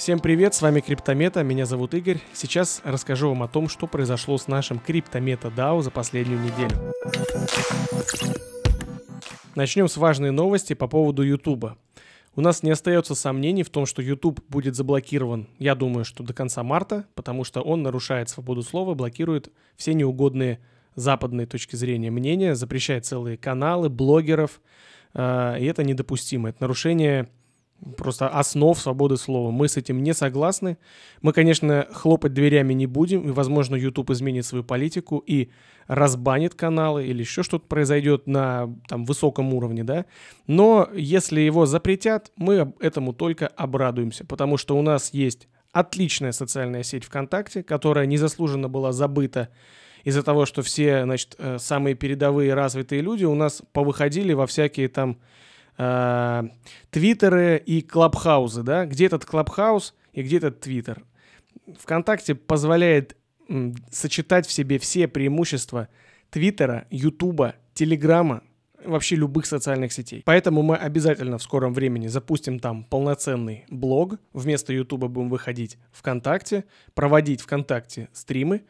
Всем привет, с вами Криптомета, меня зовут Игорь. Сейчас расскажу вам о том, что произошло с нашим Криптомета DAO за последнюю неделю. Начнем с важной новости по поводу YouTube. У нас не остается сомнений в том, что YouTube будет заблокирован, я думаю, что до конца марта, потому что он нарушает свободу слова, блокирует все неугодные западные точки зрения мнения, запрещает целые каналы, блогеров, а, и это недопустимо. Это нарушение просто основ свободы слова. Мы с этим не согласны. Мы, конечно, хлопать дверями не будем, и, возможно, YouTube изменит свою политику и разбанит каналы или еще что-то произойдет на там, высоком уровне, да. Но если его запретят, мы этому только обрадуемся, потому что у нас есть отличная социальная сеть ВКонтакте, которая незаслуженно была забыта из-за того, что все, значит, э, самые передовые развитые люди у нас повыходили во всякие там Э, твиттеры и клабхаузы, да, где этот клабхаус и где этот твиттер. ВКонтакте позволяет сочетать в себе все преимущества твиттера, ютуба, телеграма, вообще любых социальных сетей. Поэтому мы обязательно в скором времени запустим там полноценный блог. Вместо Ютуба будем выходить ВКонтакте, проводить ВКонтакте стримы.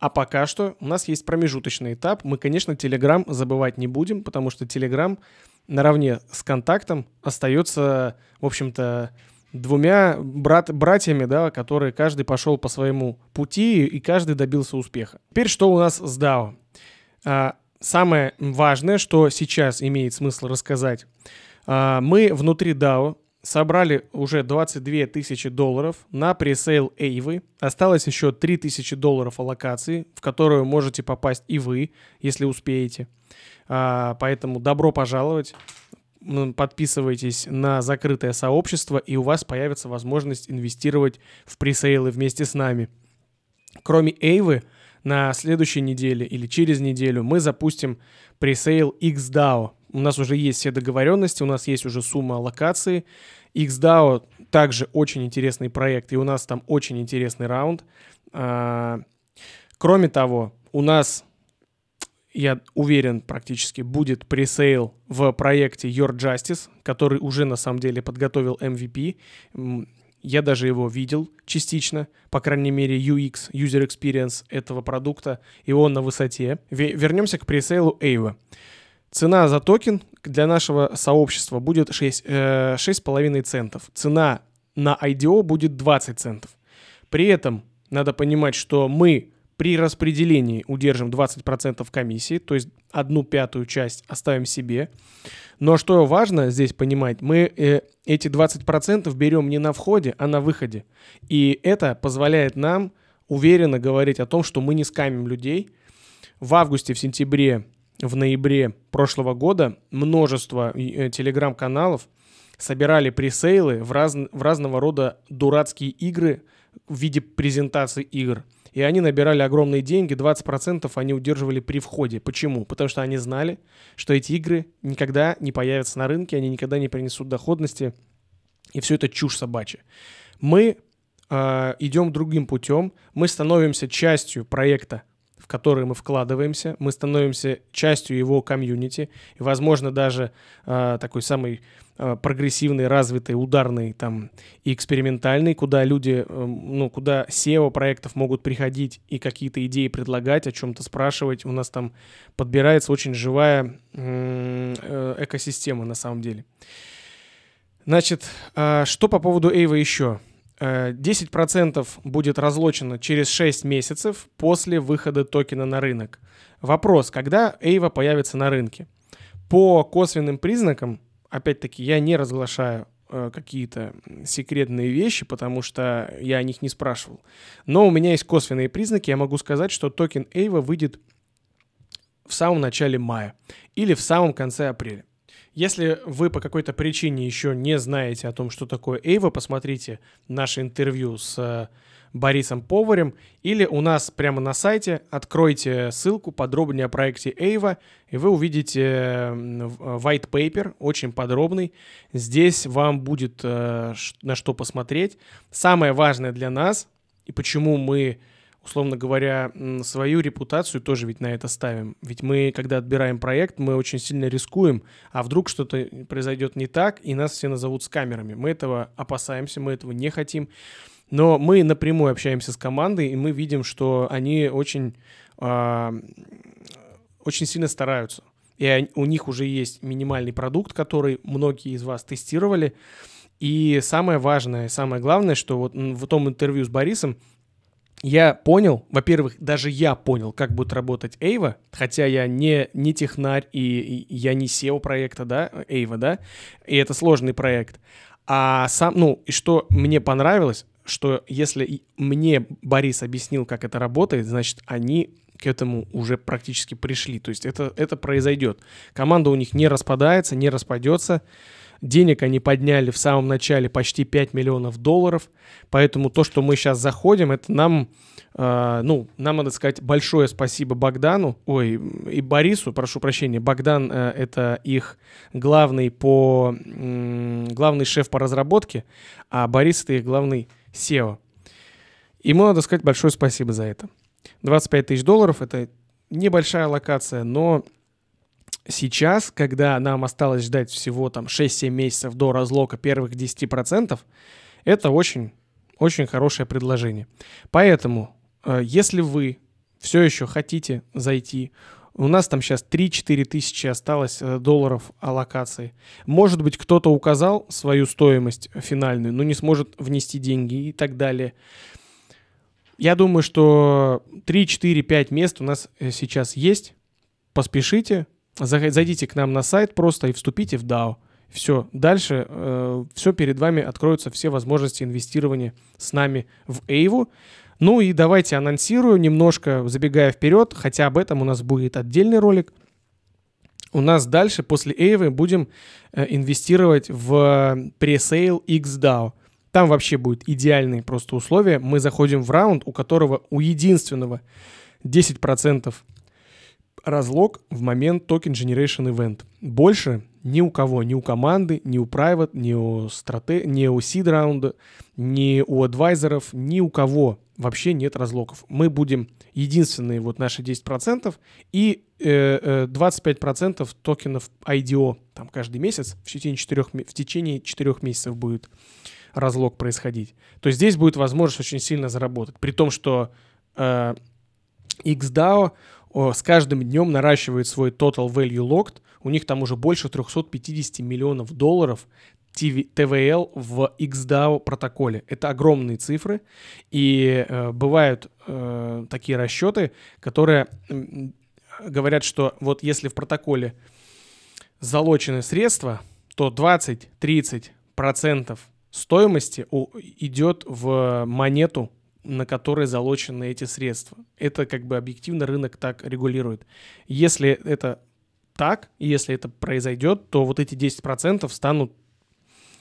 А пока что у нас есть промежуточный этап. Мы, конечно, Телеграм забывать не будем, потому что Телеграм наравне с контактом остается, в общем-то, двумя брат, братьями, да, которые каждый пошел по своему пути и каждый добился успеха. Теперь что у нас с DAO? А, самое важное, что сейчас имеет смысл рассказать. А, мы внутри DAO собрали уже 22 тысячи долларов на пресейл Эйвы. Осталось еще 3 тысячи долларов аллокации, в которую можете попасть и вы, если успеете. А, поэтому добро пожаловать. Подписывайтесь на закрытое сообщество, и у вас появится возможность инвестировать в пресейлы вместе с нами. Кроме Эйвы, на следующей неделе или через неделю мы запустим пресейл XDAO. У нас уже есть все договоренности, у нас есть уже сумма локации, XDAO также очень интересный проект, и у нас там очень интересный раунд. А, кроме того, у нас, я уверен практически, будет пресейл в проекте Your Justice, который уже на самом деле подготовил MVP. Я даже его видел частично, по крайней мере, UX, User Experience этого продукта, и он на высоте. Вернемся к пресейлу Ava. Цена за токен для нашего сообщества будет 6, э, 6,5 центов. Цена на IDO будет 20 центов. При этом надо понимать, что мы при распределении удержим 20% комиссии, то есть одну пятую часть оставим себе. Но что важно здесь понимать, мы э, эти 20% берем не на входе, а на выходе. И это позволяет нам уверенно говорить о том, что мы не скамим людей. В августе, в сентябре в ноябре прошлого года множество э, телеграм-каналов собирали пресейлы в, раз, в разного рода дурацкие игры в виде презентации игр. И они набирали огромные деньги, 20% они удерживали при входе. Почему? Потому что они знали, что эти игры никогда не появятся на рынке, они никогда не принесут доходности, и все это чушь собачья. Мы э, а, идем другим путем, мы становимся частью проекта в который мы вкладываемся, мы становимся частью его комьюнити, и, возможно, даже э, такой самый э, прогрессивный, развитый, ударный там и экспериментальный, куда люди, э, ну, куда SEO проектов могут приходить и какие-то идеи предлагать, о чем-то спрашивать. У нас там подбирается очень живая э, экосистема на самом деле. Значит, э, что по поводу Эйва еще? 10% э, будет разлочено через 6 месяцев после выхода токена на рынок. Вопрос, когда Эйва появится на рынке? По косвенным признакам, опять-таки, я не разглашаю э, какие-то секретные вещи, потому что я о них не спрашивал. Но у меня есть косвенные признаки, я могу сказать, что токен Эйва выйдет в самом начале мая или в самом конце апреля. Если вы по какой-то причине еще не знаете о том, что такое Эйва, посмотрите наше интервью с э, Борисом Поварем, или у нас прямо на сайте откройте ссылку подробнее о проекте Эйва, и вы увидите э, white paper, очень подробный. Здесь вам будет э, на что посмотреть. Самое важное для нас, и почему мы условно говоря, свою репутацию тоже ведь на это ставим. Ведь мы, когда отбираем проект, мы очень сильно рискуем, а вдруг что-то произойдет не так, и нас все назовут с камерами. Мы этого опасаемся, мы этого не хотим. Но мы напрямую общаемся с командой, и мы видим, что они очень, э, очень сильно стараются. И у них уже есть минимальный продукт, который многие из вас тестировали. И самое важное, самое главное, что вот в том интервью с Борисом я понял, во-первых, даже я понял, как будет работать Эйва, хотя я не, не технарь и, и я не SEO проекта, да, Эйва, да, и это сложный проект. А сам, ну, и что мне понравилось, что если мне Борис объяснил, как это работает, значит, они к этому уже практически пришли. То есть это, это произойдет. Команда у них не распадается, не распадется. Денег они подняли в самом начале почти 5 миллионов долларов. Поэтому то, что мы сейчас заходим, это нам, э, ну, нам надо сказать большое спасибо Богдану, ой, и Борису, прошу прощения. Богдан э, это их главный по, э, главный шеф по разработке, а Борис это их главный SEO. Ему надо сказать большое спасибо за это. 25 тысяч долларов это небольшая локация, но сейчас, когда нам осталось ждать всего там 6-7 месяцев до разлока первых 10%, это очень, очень хорошее предложение. Поэтому, э, если вы все еще хотите зайти, у нас там сейчас 3-4 тысячи осталось э, долларов аллокации. Может быть, кто-то указал свою стоимость финальную, но не сможет внести деньги и так далее. Я думаю, что 3-4-5 мест у нас э, сейчас есть. Поспешите, зайдите к нам на сайт просто и вступите в DAO. Все, дальше э, все перед вами откроются все возможности инвестирования с нами в Эйву. Ну и давайте анонсирую немножко, забегая вперед, хотя об этом у нас будет отдельный ролик. У нас дальше после Эйвы будем э, инвестировать в пресейл XDAO. Там вообще будет идеальные просто условия. Мы заходим в раунд, у которого у единственного 10% процентов разлог в момент токен generation event. Больше ни у кого, ни у команды, ни у private, ни у, страте... ни у seed раунда, ни у адвайзеров, ни у кого вообще нет разлоков. Мы будем единственные вот наши 10% и э, 25% э, токенов IDO. Там каждый месяц в течение 4, в течение 4 месяцев будет разлог происходить. То есть здесь будет возможность очень сильно заработать. При том, что э, XDAO с каждым днем наращивает свой Total Value Locked. У них там уже больше 350 миллионов долларов TVL в XDAO протоколе. Это огромные цифры. И э, бывают э, такие расчеты, которые говорят, что вот если в протоколе залочены средства, то 20-30% стоимости идет в монету на которые залочены эти средства. Это как бы объективно рынок так регулирует. Если это так, если это произойдет, то вот эти 10% станут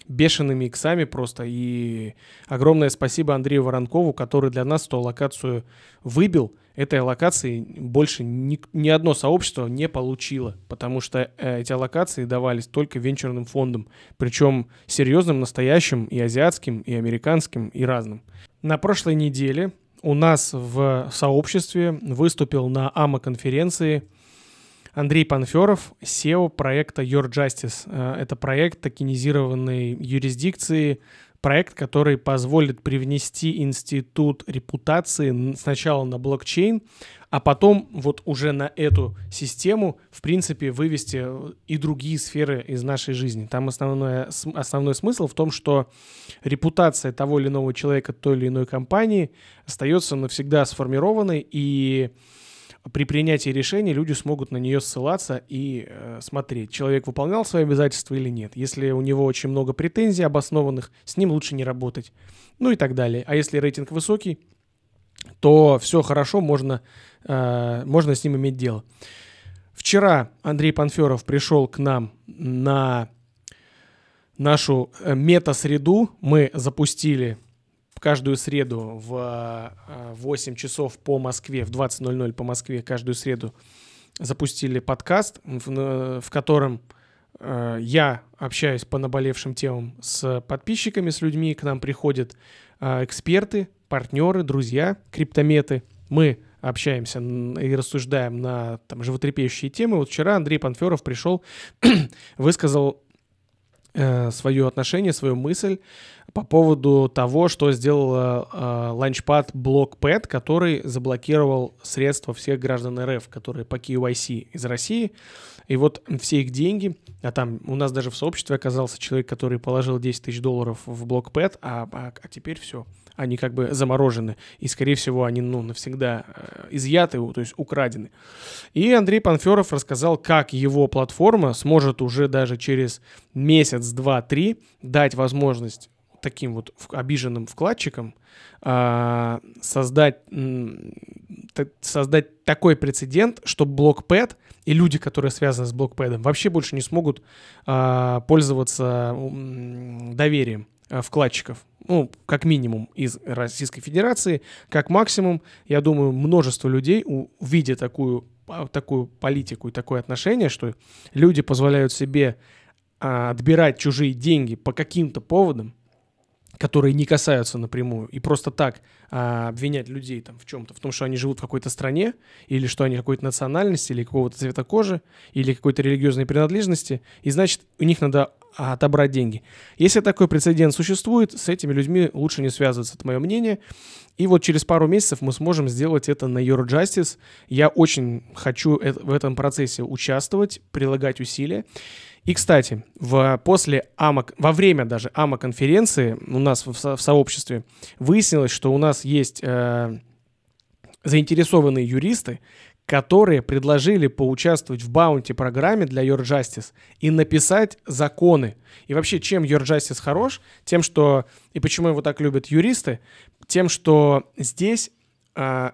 бешеными иксами просто. И огромное спасибо Андрею Воронкову, который для нас эту локацию выбил. Этой локации больше ни, ни одно сообщество не получило, потому что э, эти локации давались только венчурным фондам, причем серьезным, настоящим, и азиатским, и американским, и разным. На прошлой неделе у нас в сообществе выступил на АМА-конференции Андрей Панферов, SEO проекта Your Justice. Э, это проект токенизированной юрисдикции, проект, который позволит привнести институт репутации сначала на блокчейн, а потом вот уже на эту систему, в принципе, вывести э, и другие сферы из нашей жизни. Там основное, основной смысл в том, что репутация того или иного человека той или иной компании остается навсегда сформированной, и при принятии решения люди смогут на нее ссылаться и э, смотреть, человек выполнял свои обязательства или нет. Если у него очень много претензий обоснованных, с ним лучше не работать. Ну и так далее. А если рейтинг высокий, то все хорошо, можно, э, можно с ним иметь дело. Вчера Андрей Панферов пришел к нам на нашу э, мета-среду. Мы запустили каждую среду в 8 э, часов по Москве, в 20.00 по Москве каждую среду запустили подкаст, в, в котором э, я общаюсь по наболевшим темам с подписчиками, с людьми. К нам приходят э, эксперты, партнеры, друзья, криптометы. Мы общаемся и рассуждаем на там, животрепещущие темы. Вот вчера Андрей Панферов пришел, высказал э, свое отношение, свою мысль по поводу того, что сделал э, ланчпад э, Блокпэт, который заблокировал средства всех граждан РФ, которые по KYC из России. И вот все их деньги, а там у нас даже в сообществе оказался человек, который положил 10 тысяч долларов в Блокпэт, а, а, а теперь все. Они как бы заморожены. И, скорее всего, они ну, навсегда э, изъяты, то есть украдены. И Андрей Панферов рассказал, как его платформа сможет уже даже через месяц, два, три дать возможность таким вот обиженным вкладчиком а, создать, создать такой прецедент, чтобы блокпэд и люди, которые связаны с блокпэдом, вообще больше не смогут а, пользоваться доверием а, вкладчиков, ну, как минимум из Российской Федерации, как максимум, я думаю, множество людей, увидя такую, такую политику и такое отношение, что люди позволяют себе отбирать чужие деньги по каким-то поводам, которые не касаются напрямую, и просто так а, обвинять людей там в чем-то, в том, что они живут в какой-то стране, или что они какой-то национальности, или какого-то цвета кожи, или какой-то религиозной принадлежности, и значит, у них надо а, отобрать деньги. Если такой прецедент существует, с этими людьми лучше не связываться, это мое мнение. И вот через пару месяцев мы сможем сделать это на Your Я очень хочу в этом процессе участвовать, прилагать усилия. И, кстати, в, после АМА, во время даже АМА-конференции у нас в, в сообществе выяснилось, что у нас есть э, заинтересованные юристы, которые предложили поучаствовать в баунти-программе для Your Justice и написать законы. И вообще, чем Your Justice хорош, тем, что... И почему его так любят юристы? Тем, что здесь... А,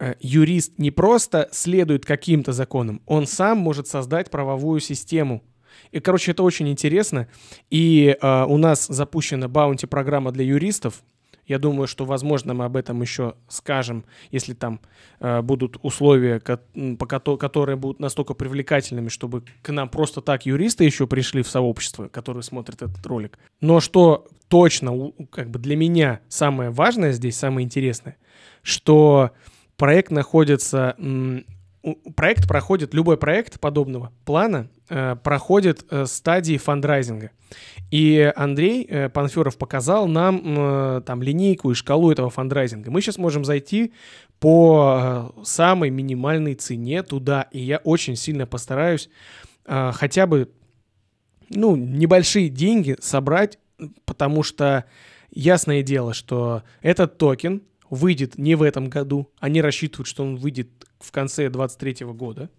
э, юрист не просто следует каким-то законам, он сам может создать правовую систему – и, короче, это очень интересно. И э, у нас запущена баунти-программа для юристов. Я думаю, что, возможно, мы об этом еще скажем, если там э, будут условия, ко по ко которые будут настолько привлекательными, чтобы к нам просто так юристы еще пришли в сообщество, которые смотрят этот ролик. Но что точно, как бы для меня самое важное здесь, самое интересное, что проект находится проект проходит, любой проект подобного плана э, проходит э, стадии фандрайзинга. И Андрей э, Панферов показал нам э, там линейку и шкалу этого фандрайзинга. Мы сейчас можем зайти по э, самой минимальной цене туда, и я очень сильно постараюсь э, хотя бы ну, небольшие деньги собрать, потому что ясное дело, что этот токен — выйдет не в этом году. Они рассчитывают, что он выйдет в конце 23 года.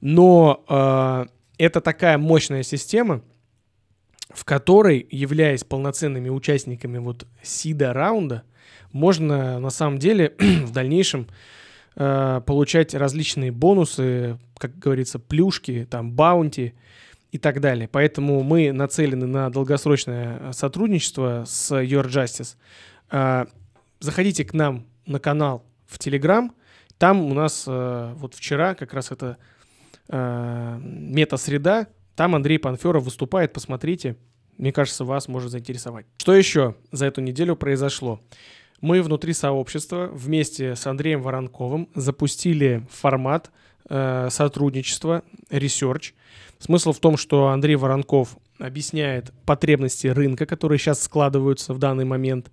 Но э, это такая мощная система, в которой, являясь полноценными участниками вот сида раунда, можно на самом деле в дальнейшем э, получать различные бонусы, как говорится, плюшки, там, баунти и так далее. Поэтому мы нацелены на долгосрочное а, сотрудничество с Your Justice заходите к нам на канал в Телеграм. Там у нас э, вот вчера как раз это э, мета-среда. Там Андрей Панферов выступает, посмотрите. Мне кажется, вас может заинтересовать. Что еще за эту неделю произошло? Мы внутри сообщества вместе с Андреем Воронковым запустили формат э, сотрудничества Research. Смысл в том, что Андрей Воронков объясняет потребности рынка, которые сейчас складываются в данный момент,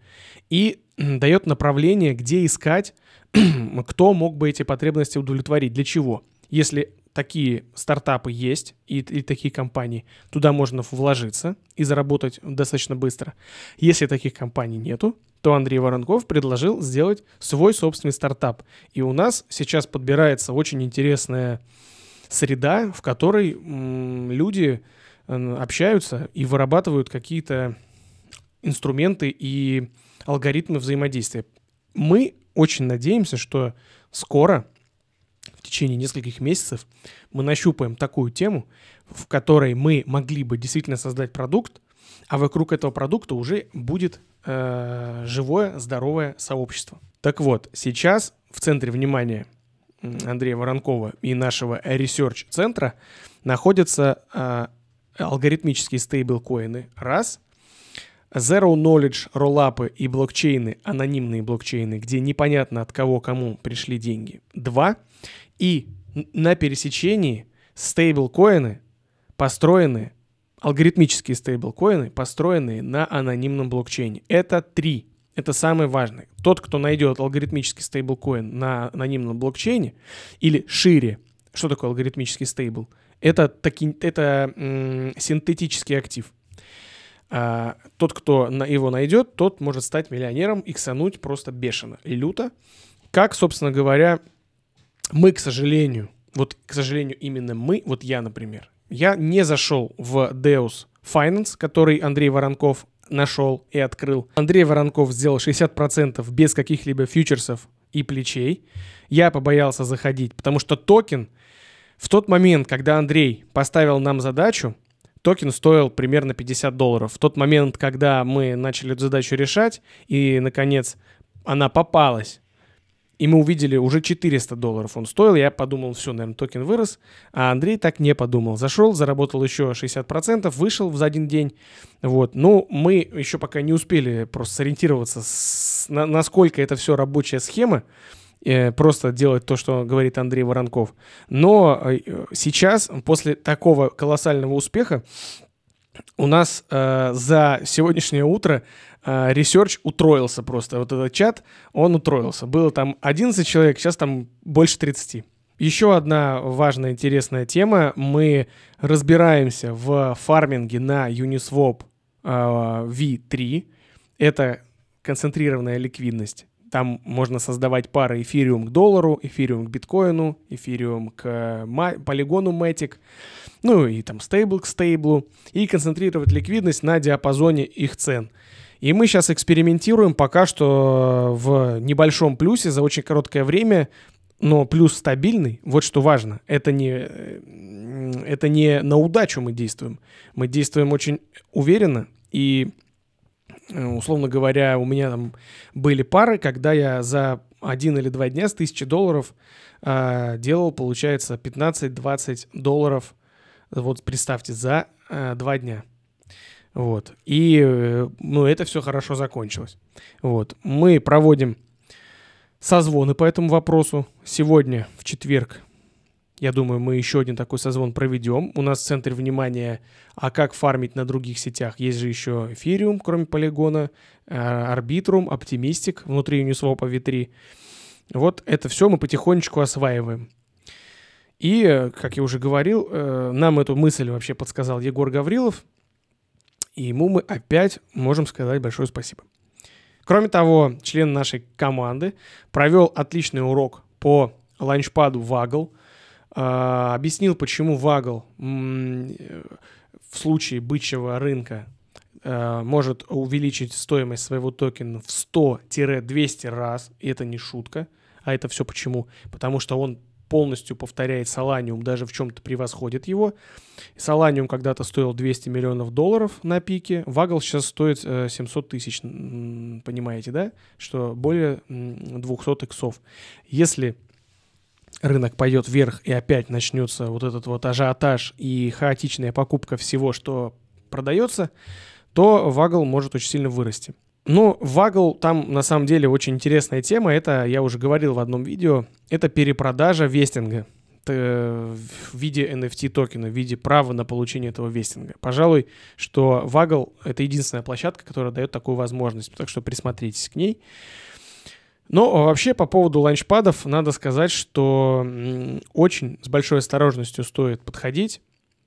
и дает направление, где искать, кто мог бы эти потребности удовлетворить, для чего. Если такие стартапы есть и, и такие компании, туда можно вложиться и заработать достаточно быстро. Если таких компаний нету, то Андрей Воронков предложил сделать свой собственный стартап. И у нас сейчас подбирается очень интересная среда, в которой м, люди общаются и вырабатывают какие-то инструменты и алгоритмы взаимодействия. Мы очень надеемся, что скоро, в течение нескольких месяцев, мы нащупаем такую тему, в которой мы могли бы действительно создать продукт, а вокруг этого продукта уже будет э, живое, здоровое сообщество. Так вот, сейчас в центре внимания Андрея Воронкова и нашего ресерч-центра находятся э, алгоритмические стейблкоины. Раз. Zero Knowledge, роллапы и блокчейны, анонимные блокчейны, где непонятно от кого кому пришли деньги. Два. И на пересечении стейблкоины, построенные, алгоритмические стейблкоины, построенные на анонимном блокчейне. Это три. Это самое важное. Тот, кто найдет алгоритмический стейблкоин на анонимном блокчейне или шире, что такое алгоритмический стейбл? Это, таки, это м- синтетический актив. А, тот, кто на его найдет, тот может стать миллионером, и ксануть просто бешено и люто. Как, собственно говоря, мы, к сожалению, вот, к сожалению, именно мы, вот я, например, я не зашел в Deus Finance, который Андрей Воронков нашел и открыл. Андрей Воронков сделал 60% без каких-либо фьючерсов и плечей. Я побоялся заходить, потому что токен в тот момент, когда Андрей поставил нам задачу, токен стоил примерно 50 долларов. В тот момент, когда мы начали эту задачу решать, и, наконец, она попалась, и мы увидели, уже 400 долларов он стоил. Я подумал, все, наверное, токен вырос. А Андрей так не подумал. Зашел, заработал еще 60%, вышел за один день. Вот. Но ну, мы еще пока не успели просто сориентироваться, с, на, насколько это все рабочая схема. Э, просто делать то, что говорит Андрей Воронков. Но э, сейчас, после такого колоссального успеха, у нас э, за сегодняшнее утро э, ресерч утроился просто. Вот этот чат, он утроился. Было там 11 человек, сейчас там больше 30. Еще одна важная интересная тема. Мы разбираемся в фарминге на Uniswap э, V3. Это концентрированная ликвидность. Там можно создавать пары эфириум к доллару, эфириум к биткоину, эфириум к э, полигону Matic, ну и там стейбл к стейблу, и концентрировать ликвидность на диапазоне их цен. И мы сейчас экспериментируем пока что э, в небольшом плюсе за очень короткое время, но плюс стабильный, вот что важно, это не, э, это не на удачу мы действуем. Мы действуем очень уверенно и Э, условно говоря, у меня там были пары, когда я за один или два дня с тысячи долларов э, делал, получается, 15-20 долларов, вот представьте, за э, два дня. Вот. И, э, ну, это все хорошо закончилось. Вот. Мы проводим созвоны по этому вопросу. Сегодня, в четверг, я думаю, мы еще один такой созвон проведем. У нас центр внимания, а как фармить на других сетях. Есть же еще эфириум, кроме полигона, арбитрум, оптимистик внутри Uniswap V3. Вот это все мы потихонечку осваиваем. И, э, как я уже говорил, э, нам эту мысль вообще подсказал Егор Гаврилов. И ему мы опять можем сказать большое спасибо. Кроме того, член нашей команды провел отличный урок по ланчпаду Waggle. А, объяснил, почему Вагл в случае бычьего рынка э, может увеличить стоимость своего токена в 100-200 раз, и это не шутка. А это все почему? Потому что он полностью повторяет Соланиум, даже в чем-то превосходит его. Соланиум когда-то стоил 200 миллионов долларов на пике, Вагл сейчас стоит 700 э, тысяч, понимаете, да? Что более 200 иксов. Если рынок пойдет вверх и опять начнется вот этот вот ажиотаж и хаотичная покупка всего, что продается, то вагл может очень сильно вырасти. Но ну, вагл там на самом деле очень интересная тема. Это, я уже говорил в одном видео, это перепродажа вестинга в виде NFT токена, в виде права на получение этого вестинга. Пожалуй, что Waggle — это единственная площадка, которая дает такую возможность, так что присмотритесь к ней. Но ну, а вообще по поводу ланчпадов надо сказать, что очень с большой осторожностью стоит подходить.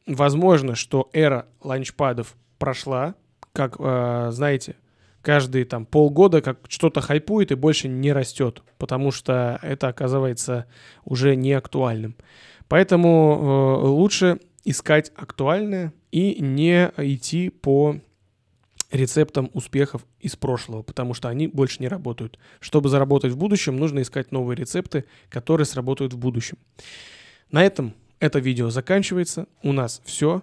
Возможно, что эра ланчпадов прошла, как э, знаете, каждые там полгода как что-то хайпует и больше не растет, потому что это оказывается уже не актуальным. Поэтому э, лучше искать актуальное и не идти по рецептом успехов из прошлого, потому что они больше не работают. Чтобы заработать в будущем, нужно искать новые рецепты, которые сработают в будущем. На этом это видео заканчивается. У нас все.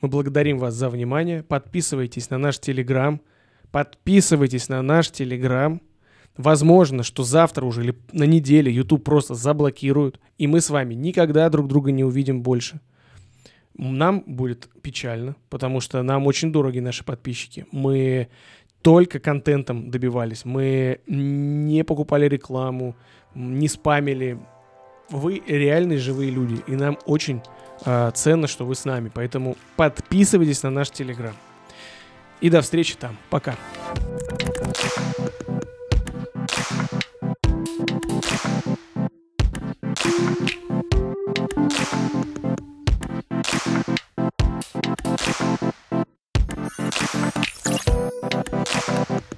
Мы благодарим вас за внимание. Подписывайтесь на наш Телеграм. Подписывайтесь на наш Телеграм. Возможно, что завтра уже или на неделе YouTube просто заблокируют, и мы с вами никогда друг друга не увидим больше нам будет печально, потому что нам очень дороги наши подписчики. Мы только контентом добивались. Мы не покупали рекламу, не спамили. Вы реальные живые люди, и нам очень э, ценно, что вы с нами. Поэтому подписывайтесь на наш телеграм. И до встречи там. Пока.